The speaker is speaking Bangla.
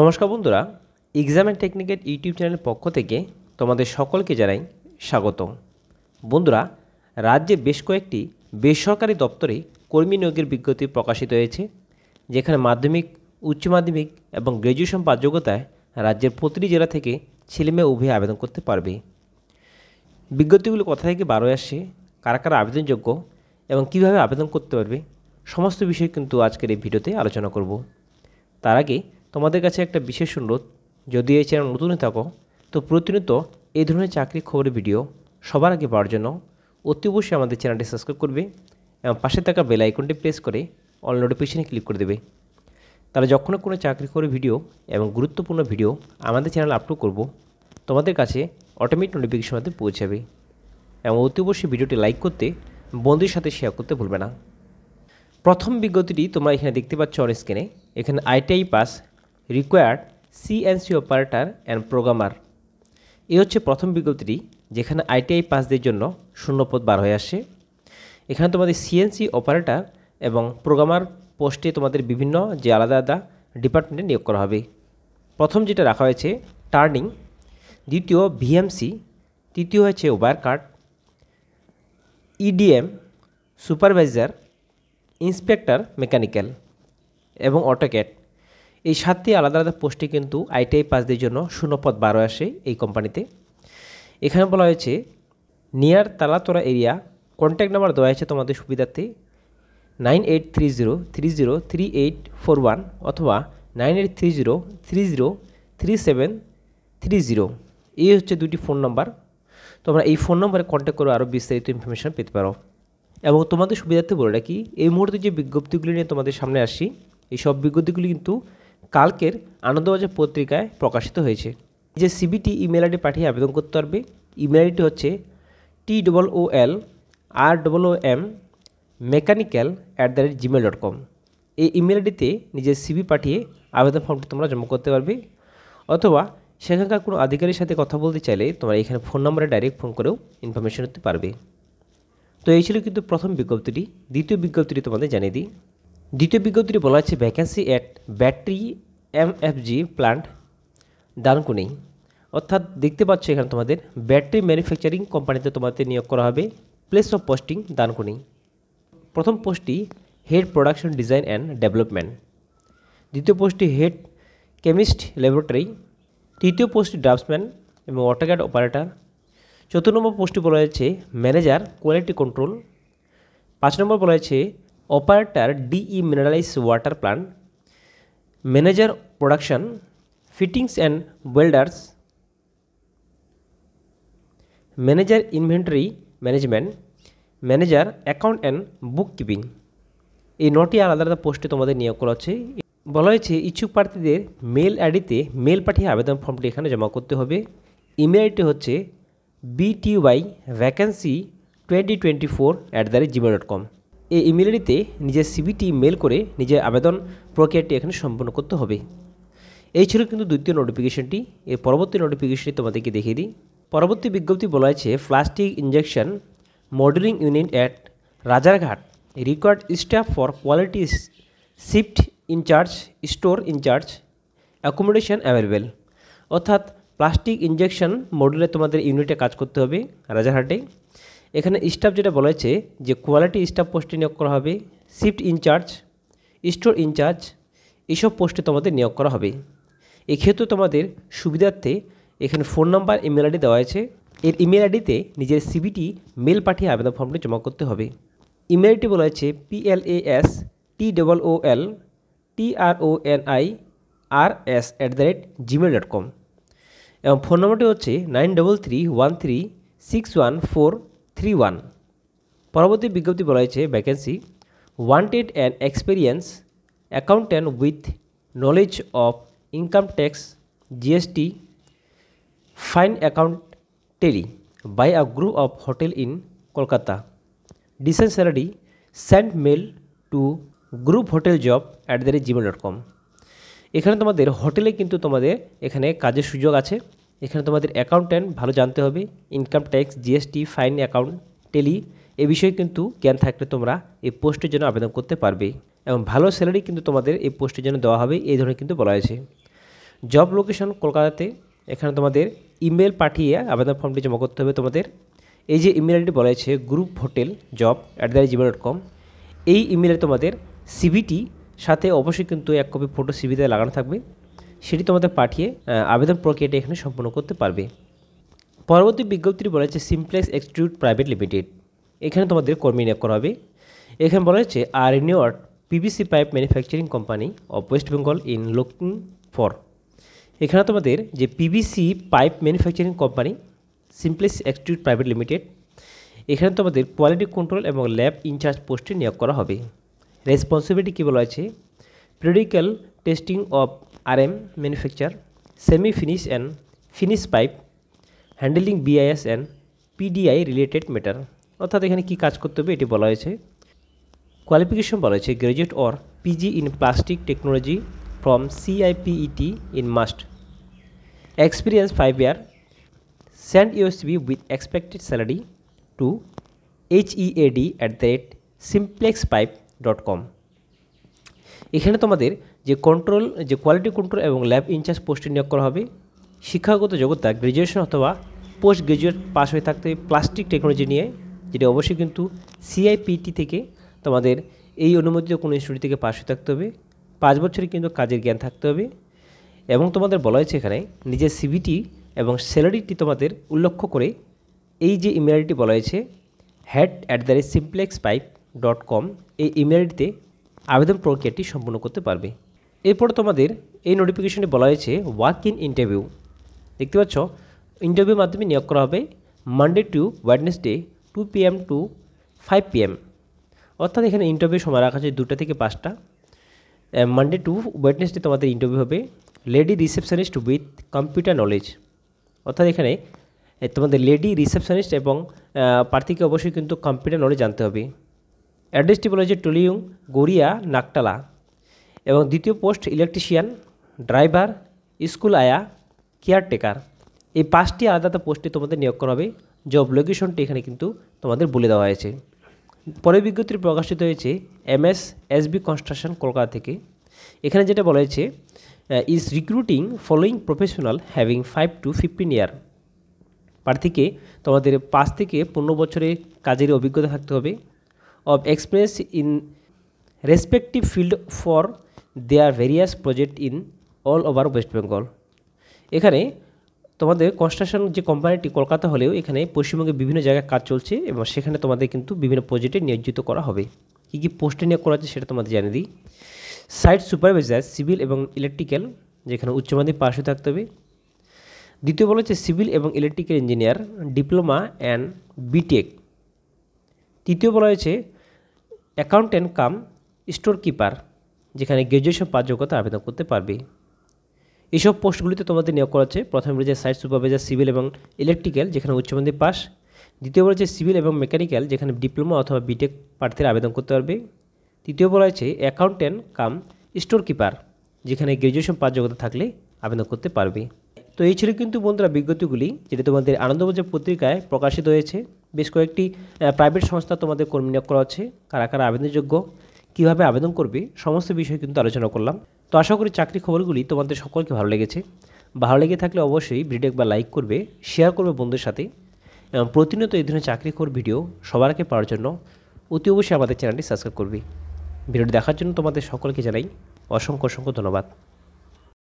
নমস্কার বন্ধুরা এক্সাম অ্যান্ড টেকনিকের ইউটিউব চ্যানেলের পক্ষ থেকে তোমাদের সকলকে জানাই স্বাগত বন্ধুরা রাজ্যে বেশ কয়েকটি বেসরকারি দপ্তরে কর্মী নিয়োগের বিজ্ঞপ্তি প্রকাশিত হয়েছে যেখানে মাধ্যমিক উচ্চ মাধ্যমিক এবং গ্র্যাজুয়েশন পাওয়ার যোগ্যতায় রাজ্যের প্রতিটি জেলা থেকে ছেলেমেয়ে উভয়ে আবেদন করতে পারবে বিজ্ঞপ্তিগুলো কোথা থেকে বারো আসছে কারা কারা আবেদনযোগ্য এবং কিভাবে আবেদন করতে পারবে সমস্ত বিষয় কিন্তু আজকের এই ভিডিওতে আলোচনা করব তার আগে তোমাদের কাছে একটা বিশেষ অনুরোধ যদি এই চ্যানেল নতুনই থাকো তো প্রতিনিয়ত এই ধরনের চাকরি খবরের ভিডিও সবার আগে পাওয়ার জন্য অতি অবশ্যই আমাদের চ্যানেলটি সাবস্ক্রাইব করবে এবং পাশে থাকা বেল আইকনটি প্রেস করে অল নোটিফিকেশনে ক্লিক করে দেবে তাহলে যখন কোনো চাকরি খবরের ভিডিও এবং গুরুত্বপূর্ণ ভিডিও আমাদের চ্যানেল আপলোড করব তোমাদের কাছে অটোমেটিক নোটিফিকেশন হাতে পৌঁছাবে এবং অতি অবশ্যই ভিডিওটি লাইক করতে বন্ধুর সাথে শেয়ার করতে ভুলবে না প্রথম বিজ্ঞপ্তিটি তোমরা এখানে দেখতে পাচ্ছ অন স্ক্রিনে এখানে ITI pass required CNC operator and programmer এ হচ্ছে প্রথম বিজ্ঞপ্তিটি যেখানে আইটিআই পাসদের জন্য শূন্যপদ বার হয়ে আসে এখানে তোমাদের সিএনসি অপারেটার এবং প্রোগ্রামার পোস্টে তোমাদের বিভিন্ন যে আলাদা আলাদা ডিপার্টমেন্টে নিয়োগ করা হবে প্রথম যেটা রাখা হয়েছে টার্নিং দ্বিতীয় ভিএমসি তৃতীয় হয়েছে wire cut EDM supervisor inspector mechanical এবং অটোক্যাট এই সাতটি আলাদা আলাদা পোস্টে কিন্তু আইটিআই পাসদের জন্য শূন্যপদ বারো আসে এই কোম্পানিতে এখানে বলা হয়েছে নিয়ার তালাতোরা এরিয়া কন্ট্যাক্ট নাম্বার দেওয়া হয়েছে তোমাদের সুবিধার্থে nine eight three zero three zero three eight four one অথবা nine eight three zero three zero three seven three zero এই হচ্ছে দুটি ফোন নাম্বার তোমরা এই ফোন নম্বরে কন্ট্যাক্ট করে আরও বিস্তারিত ইনফরমেশান পেতে পারো এবং তোমাদের সুবিধার্থে বলে রাখি এই মুহূর্তে যে বিজ্ঞপ্তিগুলি নিয়ে তোমাদের সামনে আসি এই সব বিজ্ঞপ্তিগুলি কিন্তু কালকের আনন্দবাজার পত্রিকায় প্রকাশিত হয়েছে যে সিবিটি ইমেল আইডি পাঠিয়ে আবেদন করতে পারবে ইমেল আইডিটি হচ্ছে T double O L R double O M mechanical at the rate Gmail dot com এই ইমেল আইডিতে নিজের সিবি পাঠিয়ে আবেদন ফর্মটি তোমরা জমা করতে পারবে অথবা সেখানকার কোনো আধিকারীর সাথে কথা বলতে চাইলে তোমরা এখানে ফোন নম্বরে ডাইরেক্ট ফোন করেও ইনফরমেশন দিতে পারবে তো এই ছিল কিন্তু প্রথম বিজ্ঞপ্তিটি দ্বিতীয় বিজ্ঞপ্তিটি তোমাদের জানিয়ে দিই দ্বিতীয় বিজ্ঞপ্তিটি বলা হয়েছে vacancy at battery MFG plant Dankuni অর্থাৎ দেখতে পাচ্ছ এখানে তোমাদের ব্যাটারি ম্যানুফ্যাকচারিং কোম্পানিতে তোমাদের নিয়োগ করা হবে প্লেস অফ পোস্টিং দানকুনি প্রথম পোস্টটি head production design and development দ্বিতীয় পোস্টটি হেড কেমিস্ট ল্যাবরেটরি তৃতীয় পোস্টটি ড্রাফটসম্যান এবং অটোক্যাড অপারেটর চতুর্থ নম্বর পোস্টটি বলা হয়েছে ম্যানেজার কোয়ালিটি কন্ট্রোল পাঁচ নম্বর বলা হয়েছে operator demineralise water plant manager production fittings and welders manager inventory management manager account and bookkeeping এই নটি আলাদা আলাদা পোস্টে তোমাদের নিয়োগ করা হচ্ছে বলা হয়েছে ইচ্ছুক প্রার্থীদের মেল আইডিতে মেল পাঠিয়ে আবেদন ফর্মটি এখানে জমা করতে হবে ইমেল আইডিটি হচ্ছে BTY vacancy twenty twenty four at the rate Gmail dot com এই ইমেলটিতে নিজের সিভিটি মেল করে নিজের আবেদন প্রক্রিয়াটি এখানে সম্পন্ন করতে হবে এই ছিল কিন্তু দ্বিতীয় নোটিফিকেশনটি এর পরবর্তী নোটিফিকেশনটি তোমাদেরকে দেখিয়ে দিই পরবর্তী বিজ্ঞপ্তি বলা হয়েছে plastic injection modelling unit at Rajarhat required staff for quality shift incharge store incharge accommodation available অর্থাৎ প্লাস্টিক ইঞ্জেকশন মডেলে তোমাদের ইউনিটে কাজ করতে হবে রাজারহাটে এখানে স্টাফ যেটা বলেছে যে কোয়ালিটি স্টাফ পোস্টে নিয়োগ করা হবে শিফট ইনচার্জ স্টোর ইনচার্জ এসব পোস্টে তোমাদের নিয়োগ করা হবে এক্ষেত্রে তোমাদের সুবিধার্থে এখানে ফোন নাম্বার ইমেল আইডি দেওয়া আছে এর ইমেল আইডিতে নিজের সিবিটি মেল পাঠিয়ে আবেদন ফর্মটি জমা করতে হবে ইমেল আইডি বলা হয়েছে PLAS T double O L T R O N I R S at the rate Gmail dot com এবং ফোন নম্বরটি হচ্ছে nine double three one three six one four three one পরবর্তী বিজ্ঞপ্তি বলা হয়েছে vacancy wanted and experience accountant with knowledge of income tax GST fine Tally by a group of hotel in Kolkata decent salary send mail to group hotel job at the rate Gmail dot com এখানে তোমাদের হোটেলে কিন্তু তোমাদের এখানে কাজের সুযোগ আছে এখানে তোমাদের অ্যাকাউন্ট্যান্ট ভালো জানতে হবে income tax GST fine account Tally এ বিষয়ে কিন্তু জ্ঞান থাকলে তোমরা এই পোস্টের জন্য আবেদন করতে পারবে এবং ভালো স্যালারি কিন্তু তোমাদের এই পোস্টের জন্য দেওয়া হবে এই ধরনের কিন্তু বলা হয়েছে জব লোকেশন কলকাতাতে এখানে তোমাদের ইমেল পাঠিয়ে আবেদন ফর্মটি জমা করতে হবে তোমাদের এই যে ইমেল আইডি বলা হয়েছে group hotel job at the Gmail dot com এই ইমেলে তোমাদের সিভিটি সাথে অবশ্যই কিন্তু এক কপি ফটো সিভিতে লাগানো থাকবে সেটি তোমাদের পাঠিয়ে আবেদন প্রক্রিয়াটি এখানে সম্পন্ন করতে পারবে পরবর্তী বিজ্ঞপ্তিটি বলা হয়েছে সিমপ্লেক্স এক্সটিউট প্রাইভেট লিমিটেড এখানে তোমাদের কর্মী নিয়োগ করা হবে এখানে বলা হয়েছে আর নিউয়ার্ট PVC pipe manufacturing company of West Bengal in looking for এখানে তোমাদের যে PVC pipe manufacturing company Simplex এক্সটিউট প্রাইভেট লিমিটেড এখানে তোমাদের কোয়ালিটি কন্ট্রোল এবং ল্যাব ইনচার্জ পোস্টে নিয়োগ করা হবে রেসপন্সিবিলিটি কী বলা হয়েছে প্রেডিক্যাল testing of RM manufacture, semi-finish and finish pipe, handling BIS and PDI related matter অর্থাৎ এখানে কি কাজ করতে হবে এটি বলা হয়েছে কোয়ালিফিকেশন বলা হয়েছে graduate or PG in plastic technology from CIPET in must experience 5 year send your cv with expected salary to head at the rate simplexpipe.com এখানে তোমাদের যে কন্ট্রোল যে কোয়ালিটি কন্ট্রোল এবং ল্যাব ইনচার্জ পোস্টে নিয়োগ করা হবে শিক্ষাগত যোগ্যতা গ্র্যাজুয়েশন অথবা পোস্ট গ্র্যাজুয়েট পাস হয়ে থাকতে প্লাস্টিক টেকনোলজি নিয়ে যেটি অবশ্যই কিন্তু সিআইপিটি থেকে তোমাদের এই অনুমোদিত কোনো ইনস্টিটিউট থেকে পাস হয়ে থাকতে হবে পাঁচ বছরে কিন্তু কাজের জ্ঞান থাকতে হবে এবং তোমাদের বলা হয়েছে এখানে নিজের সিভিটি এবং স্যালারিটি তোমাদের উল্লেখ্য করে এই যে ইমেলটি বলা হয়েছে hat at the rate Simplex pipe dot com এই ইমেলটিতে আবেদন প্রক্রিয়াটি সম্পূর্ণ করতে পারবে এরপর তোমাদের এই নোটিফিকেশনে বলা হয়েছে ওয়াক ইন ইন্টারভিউ দেখতে পাচ্ছ ইন্টারভিউর মাধ্যমে নিয়োগ করা হবে Monday to Wednesday two PM to five PM অর্থাৎ এখানে ইন্টারভিউ সময় রাখা আছে দুটা থেকে পাঁচটা মানডে টু ওয়েডনেসডে তোমাদের ইন্টারভিউ হবে lady receptionist with computer knowledge অর্থাৎ এখানে তোমাদের লেডি রিসেপশনিস্ট এবং প্রার্থীকে অবশ্যই কিন্তু কম্পিউটার নলেজ জানতে হবে অ্যাড্রেসটি বলা হয়েছে টলিউং গড়িয়া নাকটালা এবং দ্বিতীয় পোস্ট ইলেকট্রিশিয়ান ড্রাইভার স্কুল আয়া কেয়ারটেকার এই পাঁচটি আলাদা পোস্টে তোমাদের নিয়োগ করা হবে জব লোকেশনটি এখানে কিন্তু তোমাদের বলে দেওয়া হয়েছে পরে বিজ্ঞপ্তি প্রকাশিত হয়েছে M S SB construction Kolkata থেকে এখানে যেটা বলা হয়েছে is recruiting following professional having five to fifteen year প্রার্থীকে তোমাদের পাঁচ থেকে পনেরো বছরে কাজের অভিজ্ঞতা থাকতে হবে of experts in respective field for their various project in all over West Bengal এখানে তোমাদের কনস্ট্রাকশন যে কোম্পানিটি কলকাতা হলেও এখানে পশ্চিমবঙ্গে বিভিন্ন জায়গায় কাজ চলছে এবং সেখানে তোমাদের কিন্তু বিভিন্ন প্রজেক্টে নিয়োজিত করা হবে কী কী পোস্টে নিয়োগ করা হচ্ছে সেটা তোমাদের জানিয়ে দিই সাইট সুপারভাইজার সিভিল এবং ইলেকট্রিক্যাল যেখানে উচ্চমাধ্যমিক পাশ হয়ে থাকতে হবে দ্বিতীয় বলা হচ্ছে সিভিল এবং electrical engineer diploma and BTech তৃতীয় বলা হয়েছে অ্যাকাউন্টেন্ট কাম স্টোর কিপার যেখানে গ্র্যাজুয়েশন পাওয়ার যোগ্যতা আবেদন করতে পারবে এইসব পোস্টগুলিতে তোমাদের নিয়োগ করা হচ্ছে প্রথম রয়েছে সাইট সুপারভাইজার সিভিল এবং ইলেকট্রিক্যাল যেখানে উচ্চমাধ্যমিক পাস দ্বিতীয় রয়েছে সিভিল এবং মেকানিক্যাল যেখানে ডিপ্লোমা অথবা বিটেক প্রার্থীরা আবেদন করতে পারবে তৃতীয় রয়েছে অ্যাকাউন্টেন্ট কাম স্টোর কিপার যেখানে গ্র্যাজুয়েশন পাওয়ার যোগ্যতা থাকলে আবেদন করতে পারবে তো এই ছিল কিন্তু বন্ধুরা বিজ্ঞপ্তিগুলি যেটা তোমাদের আনন্দবাজার পত্রিকায় প্রকাশিত হয়েছে বেশ কয়েকটি প্রাইভেট সংস্থা তোমাদের কর্মী নিয়োগ করা হচ্ছে কারা কারা আবেদনযোগ্য কীভাবে আবেদন করবে সমস্ত বিষয় কিন্তু আলোচনা করলাম তো আশা করি চাকরি খবরগুলি তোমাদের সকলকে ভালো লেগেছে ভালো লেগে থাকলে অবশ্যই ভিডিও একবার লাইক করবে শেয়ার করবে বন্ধুদের সাথে এবং প্রতিনিয়ত এই ধরনের চাকরি খবর ভিডিও সবার আগে পাওয়ার জন্য অতি অবশ্যই আমাদের চ্যানেলটি সাবস্ক্রাইব করবে ভিডিওটি দেখার জন্য তোমাদের সকলকে জানাই অসংখ্য অসংখ্য ধন্যবাদ